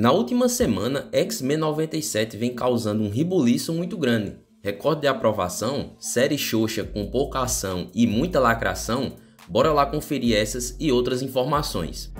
Na última semana, X-Men 97 vem causando um ribuliço muito grande. Recorde de aprovação, série xoxa com pouca ação e muita lacração, bora lá conferir essas e outras informações.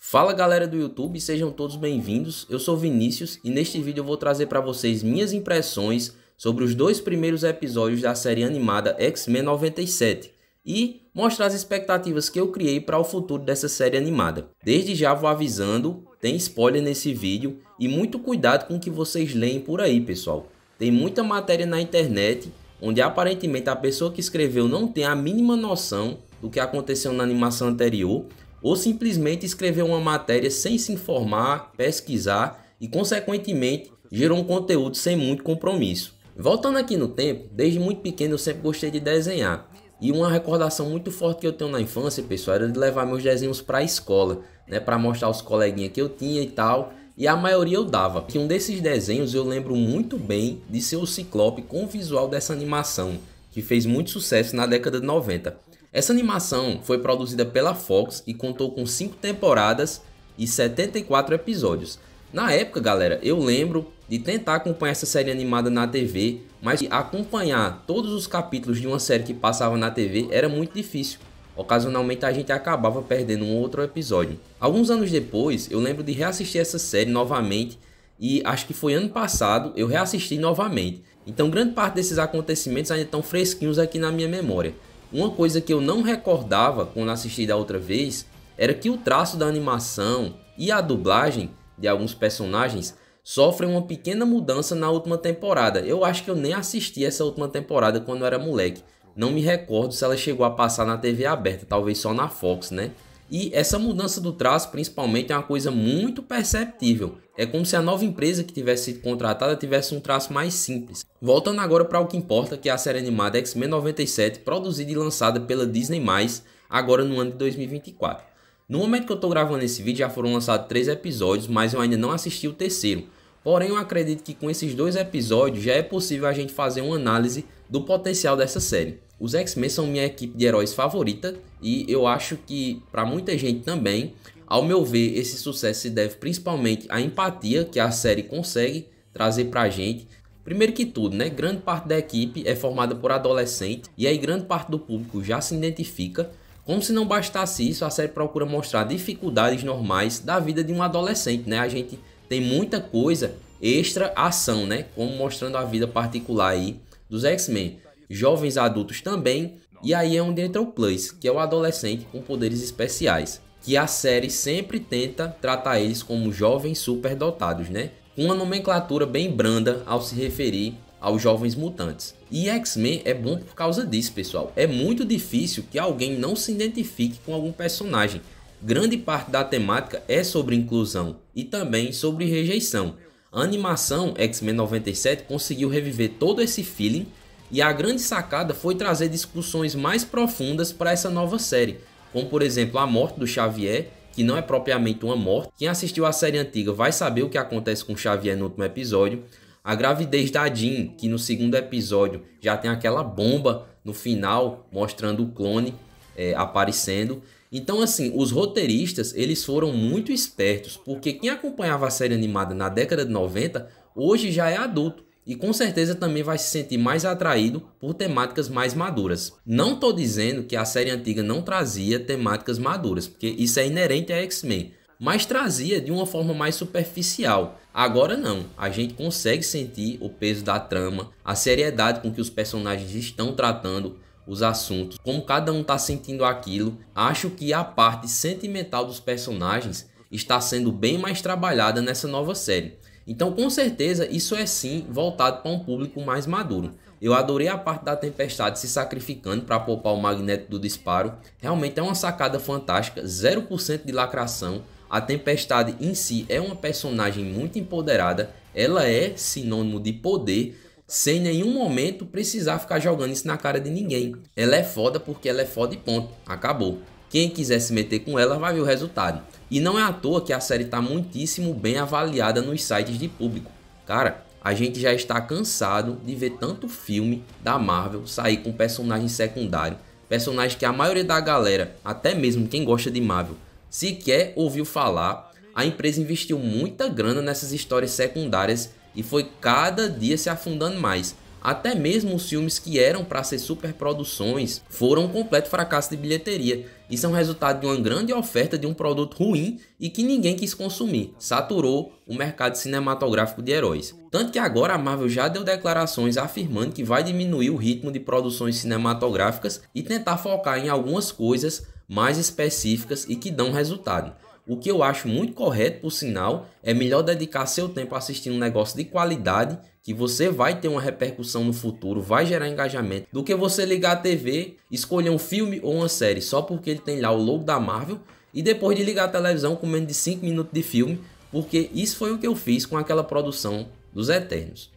Fala galera do YouTube, sejam todos bem-vindos. Eu sou Vinícius e neste vídeo eu vou trazer para vocês minhas impressões sobre os dois primeiros episódios da série animada X-Men 97 e Mostra as expectativas que eu criei para o futuro dessa série animada. Desde já vou avisando, tem spoiler nesse vídeo e muito cuidado com o que vocês leem por aí, pessoal. Tem muita matéria na internet onde aparentemente a pessoa que escreveu não tem a mínima noção do que aconteceu na animação anterior ou simplesmente escreveu uma matéria sem se informar, pesquisar e consequentemente gerou um conteúdo sem muito compromisso. Voltando aqui no tempo, desde muito pequeno eu sempre gostei de desenhar e uma recordação muito forte que eu tenho na infância, pessoal, era de levar meus desenhos para a escola, né, para mostrar aos coleguinhas que eu tinha e tal. E a maioria eu dava. Que um desses desenhos eu lembro muito bem de ser o Ciclope com o visual dessa animação, que fez muito sucesso na década de 90. Essa animação foi produzida pela Fox e contou com 5 temporadas e 74 episódios. Na época, galera, eu lembro de tentar acompanhar essa série animada na TV, mas acompanhar todos os capítulos de uma série que passava na TV era muito difícil. Ocasionalmente a gente acabava perdendo um outro episódio. Alguns anos depois, eu lembro de reassistir essa série novamente e acho que foi ano passado eu reassisti novamente. Então grande parte desses acontecimentos ainda estão fresquinhos aqui na minha memória. Uma coisa que eu não recordava quando assisti da outra vez era que o traço da animação e a dublagem de alguns personagens sofrem uma pequena mudança na última temporada. Eu acho que eu nem assisti essa última temporada quando eu era moleque. Não me recordo se ela chegou a passar na TV aberta, talvez só na Fox, né? E essa mudança do traço, principalmente, é uma coisa muito perceptível. É como se a nova empresa que tivesse sido contratada tivesse um traço mais simples. Voltando agora para o que importa, que é a série animada X-Men 97, produzida e lançada pela Disney+, agora no ano de 2024. No momento que eu estou gravando esse vídeo já foram lançados três episódios, mas eu ainda não assisti o terceiro. Porém, eu acredito que com esses dois episódios já é possível a gente fazer uma análise do potencial dessa série. Os X-Men são minha equipe de heróis favorita e eu acho que para muita gente também, ao meu ver, esse sucesso se deve principalmente à empatia que a série consegue trazer para a gente. Primeiro que tudo, né? Grande parte da equipe é formada por adolescentes e aí grande parte do público já se identifica como se não bastasse isso, a série procura mostrar dificuldades normais da vida de um adolescente, né? A gente tem muita coisa extra ação, né? Como mostrando a vida particular aí dos X-Men. Jovens adultos também, e aí é onde entra o Plus, que é o adolescente com poderes especiais. Que a série sempre tenta tratar eles como jovens superdotados, né? Com uma nomenclatura bem branda ao se referir aos jovens mutantes. E X-Men é bom por causa disso, pessoal. É muito difícil que alguém não se identifique com algum personagem. Grande parte da temática é sobre inclusão e também sobre rejeição. A animação X-Men 97 conseguiu reviver todo esse feeling e a grande sacada foi trazer discussões mais profundas para essa nova série, como por exemplo a morte do Xavier, que não é propriamente uma morte. Quem assistiu à série antiga vai saber o que acontece com Xavier no último episódio, a gravidez da Jean, que no segundo episódio já tem aquela bomba no final mostrando o clone é, aparecendo. Então, assim, os roteiristas, eles foram muito espertos, porque quem acompanhava a série animada na década de 90, hoje já é adulto e com certeza também vai se sentir mais atraído por temáticas mais maduras. Não estou dizendo que a série antiga não trazia temáticas maduras, porque isso é inerente a X-Men, mas trazia de uma forma mais superficial. Agora não, a gente consegue sentir o peso da trama, a seriedade com que os personagens estão tratando os assuntos, como cada um está sentindo aquilo. Acho que a parte sentimental dos personagens está sendo bem mais trabalhada nessa nova série. Então, com certeza, isso é sim voltado para um público mais maduro. Eu adorei a parte da Tempestade se sacrificando para poupar o Magneto do disparo. Realmente é uma sacada fantástica, 0% de lacração a Tempestade em si é uma personagem muito empoderada, ela é sinônimo de poder, sem nenhum momento precisar ficar jogando isso na cara de ninguém. Ela é foda porque ela é foda e ponto, acabou. Quem quiser se meter com ela vai ver o resultado. E não é à toa que a série está muitíssimo bem avaliada nos sites de público. Cara, a gente já está cansado de ver tanto filme da Marvel sair com personagem secundário, personagem que a maioria da galera, até mesmo quem gosta de Marvel, sequer ouviu falar, a empresa investiu muita grana nessas histórias secundárias e foi cada dia se afundando mais. Até mesmo os filmes que eram para ser superproduções foram um completo fracasso de bilheteria e são é resultado de uma grande oferta de um produto ruim e que ninguém quis consumir. Saturou o mercado cinematográfico de heróis. Tanto que agora a Marvel já deu declarações afirmando que vai diminuir o ritmo de produções cinematográficas e tentar focar em algumas coisas mais específicas e que dão resultado. O que eu acho muito correto, por sinal, é melhor dedicar seu tempo assistindo um negócio de qualidade, que você vai ter uma repercussão no futuro, vai gerar engajamento, do que você ligar a TV, escolher um filme ou uma série só porque ele tem lá o logo da Marvel e depois de ligar a televisão com menos de 5 minutos de filme, porque isso foi o que eu fiz com aquela produção dos Eternos.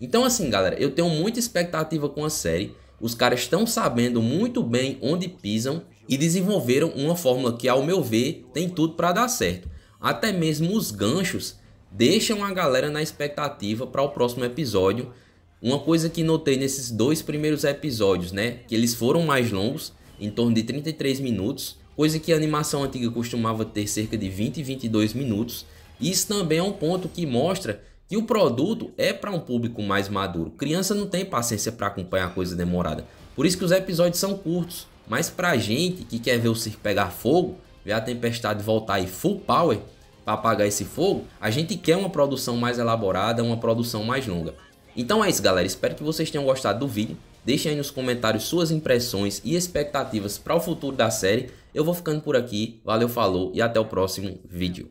Então, assim, galera, eu tenho muita expectativa com a série. Os caras estão sabendo muito bem onde pisam e desenvolveram uma fórmula que, ao meu ver, tem tudo para dar certo. Até mesmo os ganchos deixam a galera na expectativa para o próximo episódio. Uma coisa que notei nesses dois primeiros episódios, né, que eles foram mais longos, em torno de 33 minutos, coisa que a animação antiga costumava ter cerca de 20 e 22 minutos. Isso também é um ponto que mostra que o produto é para um público mais maduro. Criança não tem paciência para acompanhar coisa demorada. Por isso que os episódios são curtos. Mas a gente que quer ver o circo pegar fogo, ver a tempestade voltar aí full power para apagar esse fogo, a gente quer uma produção mais elaborada, uma produção mais longa. Então é isso galera, espero que vocês tenham gostado do vídeo. Deixem aí nos comentários suas impressões e expectativas para o futuro da série. Eu vou ficando por aqui, valeu, falou e até o próximo vídeo.